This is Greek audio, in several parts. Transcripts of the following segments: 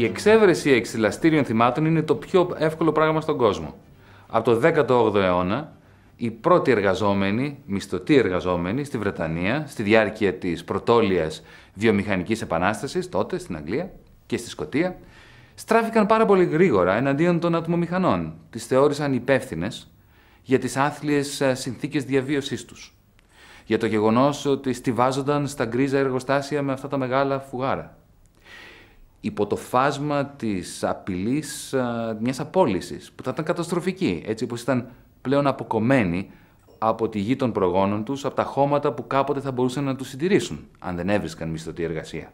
Η εξέβρεση εξηλαστήριων θυμάτων είναι το πιο εύκολο πράγμα στον κόσμο. Από το 18ο αιώνα, οι πρώτοι εργαζόμενοι, μισθωτοί εργαζόμενοι στη Βρετανία, στη διάρκεια της πρωτόλιας βιομηχανικής επανάστασης, τότε στην Αγγλία και στη Σκωτία, στράφηκαν πάρα πολύ γρήγορα εναντίον των ατμομηχανών. Τις θεώρησαν υπεύθυνες για τις άθλιες συνθήκες διαβίωσής τους. Για το γεγονός ότι στηβάζονταν στα γκρίζα εργοστάσια με αυτά τα μεγάλα φουγάρα υπό το φάσμα της απειλής α, μιας απόλυσης, που θα ήταν καταστροφική, έτσι όπως ήταν πλέον αποκομμένη από τη γη των προγόνων τους, από τα χώματα που κάποτε θα μπορούσαν να τους συντηρήσουν, αν δεν έβρισκαν μισθωτή εργασία.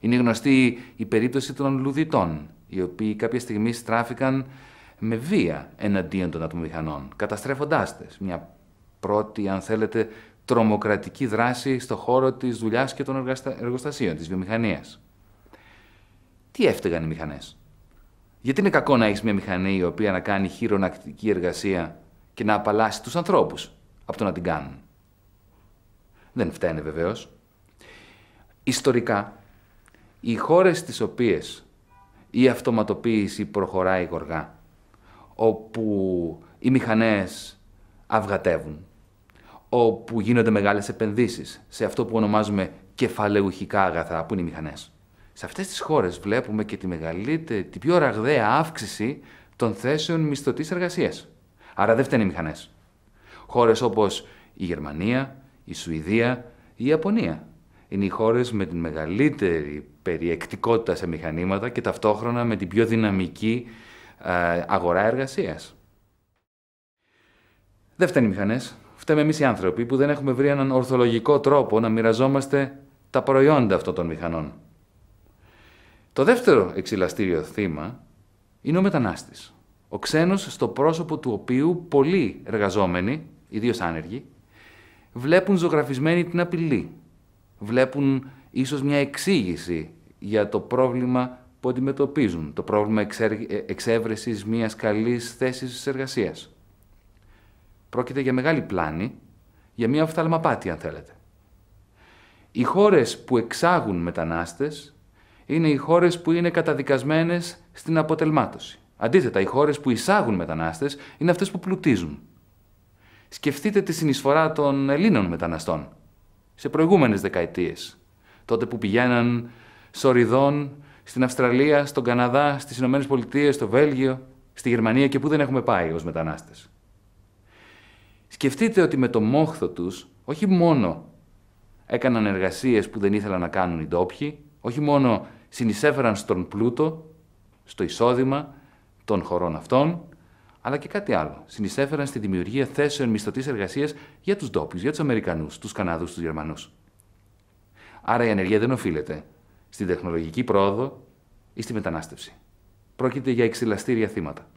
Είναι γνωστή η περίπτωση των λουδιτών, οι οποίοι κάποια στιγμή στράφηκαν με βία εναντίον των ατμομηχανών, καταστρέφοντάς τες. Μια πρώτη, αν θέλετε, τρομοκρατική δράση στον χώρο της δουλειάς και των εργοστασίων, της βιομηχανίας τι έφταιγαν οι μηχανές. Γιατί είναι κακό να έχεις μια μηχανή η οποία να κάνει χειρονακτική εργασία και να απαλλάσσει τους ανθρώπους από το να την κάνουν. Δεν φταίνε βεβαίως. Ιστορικά, οι χώρες τις οποίες η αυτοματοποίηση προχωράει γοργά, όπου οι μηχανές αυγατεύουν, όπου γίνονται μεγάλες επενδύσεις σε αυτό που ονομάζουμε κεφαλαιουχικά αγαθά, που είναι οι μηχανές. Σε αυτές τις χώρες βλέπουμε και τη μεγαλύτερη, πιο ραγδαία αύξηση των θέσεων μισθωτής εργασίας. Άρα δεν φταίνουν οι μηχανές. Χώρες όπως η Γερμανία, η Σουηδία, η Ιαπωνία είναι οι χώρες με την μεγαλύτερη περιεκτικότητα σε μηχανήματα και ταυτόχρονα με την πιο δυναμική ε, αγορά εργασίας. Δεν φταίνουν οι μηχανές. Φταίμε εμείς οι άνθρωποι που δεν έχουμε βρει έναν ορθολογικό τρόπο να μοιραζόμαστε τα προϊόντα αυτών των μηχανών. Το δεύτερο εξηλαστήριο θύμα είναι ο μετανάστης. Ο ξένος στο πρόσωπο του οποίου πολλοί εργαζόμενοι, ιδίως άνεργοι, βλέπουν ζωγραφισμένη την απειλή. Βλέπουν ίσως μια εξήγηση για το πρόβλημα που αντιμετωπίζουν, το πρόβλημα ε, εξέβρεσης μιας καλής θέσης της εργασίας. Πρόκειται για μεγάλη πλάνη, για μια οφθαλμαπάτη αν θέλετε. Οι χώρες που εξάγουν μετανάστες είναι οι χώρες που είναι καταδικασμένες στην αποτελμάτωση. Αντίθετα, οι χώρες που εισάγουν μετανάστες είναι αυτές που πλουτίζουν. Σκεφτείτε τη συνεισφορά των Ελλήνων μεταναστών σε προηγούμενες δεκαετίες, Τότε που πηγαίναν σοριδών στην Αυστραλία, στον Καναδά, στις Ηνωμένες Πολιτείες, στο Βέλγιο, στη Γερμανία και πού δεν έχουμε πάει ως μετανάστες. Σκεφτείτε ότι με το μόχθο τους όχι μόνο έκαναν εργασίες που δεν εχουμε παει ως μεταναστες σκεφτειτε οτι με το μοχθο τους οχι μονο εκαναν εργασιες που δεν ηθελαν να κάνουν οι ντόπιοι, όχι μόνο συνεισέφεραν στον πλούτο, στο εισόδημα των χωρών αυτών, αλλά και κάτι άλλο. Συνεισέφεραν στη δημιουργία θέσεων μισθωτής εργασίας για τους ντόπιους, για τους Αμερικανούς, τους Καναδούς, τους Γερμανούς. Άρα η ανεργία δεν οφείλεται στην τεχνολογική πρόοδο ή στη μετανάστευση. Πρόκειται για εξηλαστήρια θύματα.